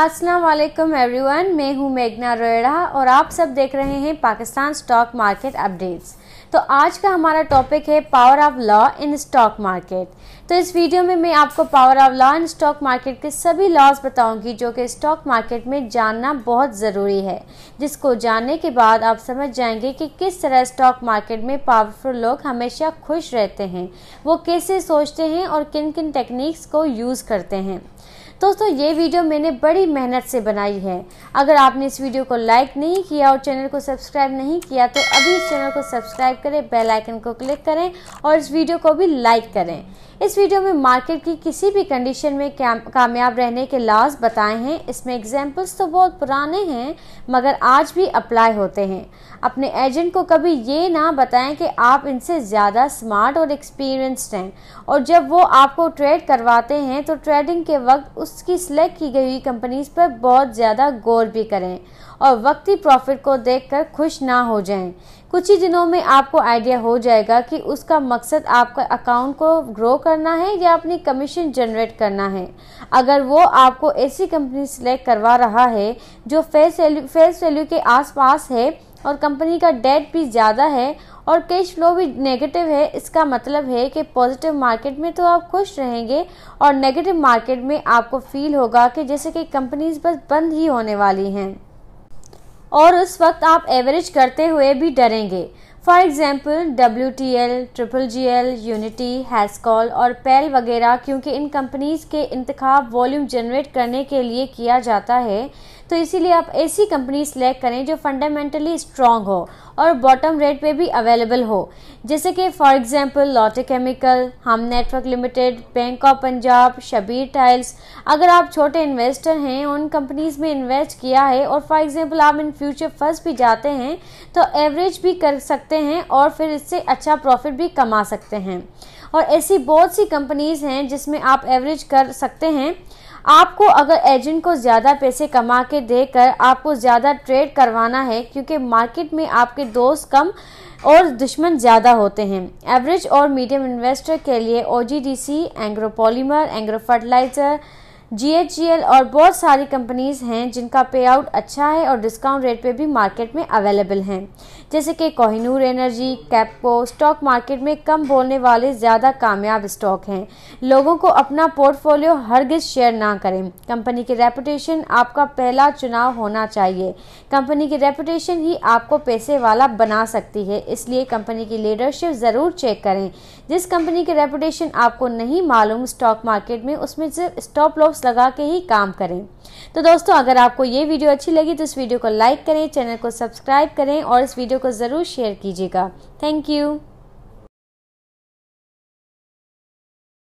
अस्सलाम वालेकुम एवरीवन मैं हूँ मेघना रोयड़ा और आप सब देख रहे हैं पाकिस्तान स्टॉक मार्केट अपडेट्स तो आज का हमारा टॉपिक है power of law in stock market तो इस वीडियो में मैं आपको power of law in stock market के सभी लॉज बताऊंगी जो कि स्टॉक मार्केट में जानना बहुत ज़रूरी है जिसको जानने के बाद आप समझ जाएंगे कि किस तरह स्टॉक मार्केट में पावरफुल लोग हमेशा खुश रहते हैं वो कैसे सोचते हैं और किन किन टेक्निक्स को यूज़ करते हैं दोस्तों ये वीडियो मैंने बड़ी मेहनत से बनाई है अगर आपने इस वीडियो को लाइक नहीं किया और चैनल को सब्सक्राइब नहीं किया तो अभी इस चैनल को सब्सक्राइब करें बेल आइकन को क्लिक करें और इस वीडियो को भी लाइक करें इस वीडियो में मार्केट की किसी भी कंडीशन में कामयाब रहने के लॉज बताए हैं इसमें एग्जाम्पल्स तो बहुत पुराने हैं मगर आज भी अप्लाई होते हैं अपने एजेंट को कभी ये ना बताएं कि आप इनसे ज़्यादा स्मार्ट और एक्सपीरियंसड हैं और जब वो आपको ट्रेड करवाते हैं तो ट्रेडिंग के वक्त उसकी सिलेक्ट की गई कंपनीज पर बहुत ज़्यादा गौर भी करें और वक्ती प्रॉफिट को देखकर खुश ना हो जाएं कुछ ही दिनों में आपको आइडिया हो जाएगा कि उसका मकसद आपका अकाउंट को ग्रो करना है या अपनी कमीशन जनरेट करना है अगर वो आपको ऐसी कंपनी सिलेक्ट करवा रहा है जो फेस वैल्यू फेस वैल्यू के आसपास है और कंपनी का डेट भी ज़्यादा है और कैश फ्लो भी नेगेटिव है इसका मतलब है कि पॉजिटिव मार्केट में तो आप खुश रहेंगे और नेगेटिव मार्केट में आपको फील होगा कि जैसे कि कंपनीज बस बंद ही होने वाली हैं और उस वक्त आप एवरेज करते हुए भी डरेंगे for example W T L triple G L unity हैसकॉल और पेल वगैरह क्योंकि इन कंपनीज़ के इंतखब वॉल्यूम जनरेट करने के लिए किया जाता है तो इसीलिए आप ऐसी कंपनी सेलेक्ट करें जो फंडामेंटली स्ट्रांग हो और बॉटम रेट पे भी अवेलेबल हो जैसे कि फॉर एग्जांपल लॉटे केमिकल हम network limited bank of Punjab Shabir tiles अगर आप छोटे इन्वेस्टर हैं उन कंपनीज में इन्वेस्ट किया है और फॉर एग्जांपल आप इन फ्यूचर फर्स्ट भी जाते हैं तो एवरेज भी कर सकते हैं और फिर इससे अच्छा प्रॉफिट भी कमा सकते हैं और ऐसी बहुत सी कंपनीज़ हैं जिसमें आप एवरेज कर सकते हैं आपको अगर एजेंट को ज़्यादा पैसे कमा के देकर आपको ज़्यादा ट्रेड करवाना है क्योंकि मार्केट में आपके दोस्त कम और दुश्मन ज़्यादा होते हैं एवरेज और मीडियम इन्वेस्टर के लिए ओ Engro polymer Engro fertiliser GHGL और बहुत सारी कंपनीज़ हैं जिनका पे आउट अच्छा है और डिस्काउंट रेट पे भी मार्केट में अवेलेबल हैं जैसे कि Kohinoor energy KAPCO stock market में कम बोलने वाले ज़्यादा कामयाब स्टॉक हैं लोगों को अपना पोर्टफोलियो हरगिज शेयर ना करें कंपनी की रेपुटेशन आपका पहला चुनाव होना चाहिए कंपनी की रेपुटेशन ही आपको पैसे वाला बना सकती है इसलिए कंपनी की लीडरशिप ज़रूर चेक करें जिस कंपनी की रेपुटेशन आपको नहीं मालूम स्टॉक मार्केट में उसमें सिर्फ स्टॉप लॉस लगा के ही काम करें तो दोस्तों अगर आपको ये वीडियो अच्छी लगी तो इस वीडियो को लाइक करें चैनल को सब्सक्राइब करें और इस वीडियो को ज़रूर शेयर कीजिएगा थैंक यू